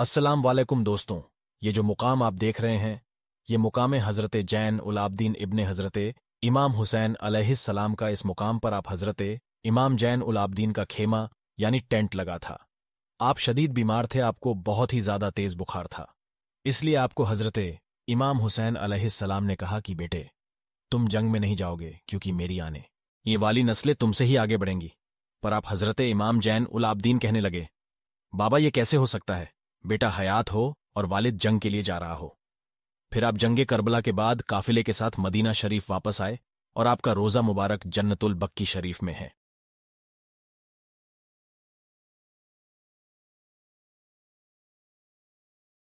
अस्सलाम वालेकुम दोस्तों ये जो मुकाम आप देख रहे हैं ये मुकाम हज़रत जैन उलाब्दीन इबन हज़रत इमाम हुसैन अलैहिस्सलाम का इस मुकाम पर आप हज़रत इमाम जैन उलाब्दीन का खेमा यानी टेंट लगा था आप शदीद बीमार थे आपको बहुत ही ज़्यादा तेज़ बुखार था इसलिए आपको हज़रत इमाम हुसैन अलैहिस्सलाम ने कहा कि बेटे तुम जंग में नहीं जाओगे क्योंकि मेरी आने ये वाली नस्लें तुमसे ही आगे बढ़ेंगी पर आप हज़रत इमाम जैन उलाब्दीन कहने लगे बाबा ये कैसे हो सकता है बेटा हयात हो और वालिद जंग के लिए जा रहा हो फिर आप जंगे करबला के बाद काफिले के साथ मदीना शरीफ वापस आए और आपका रोज़ा मुबारक जन्नतुल बक्की शरीफ में है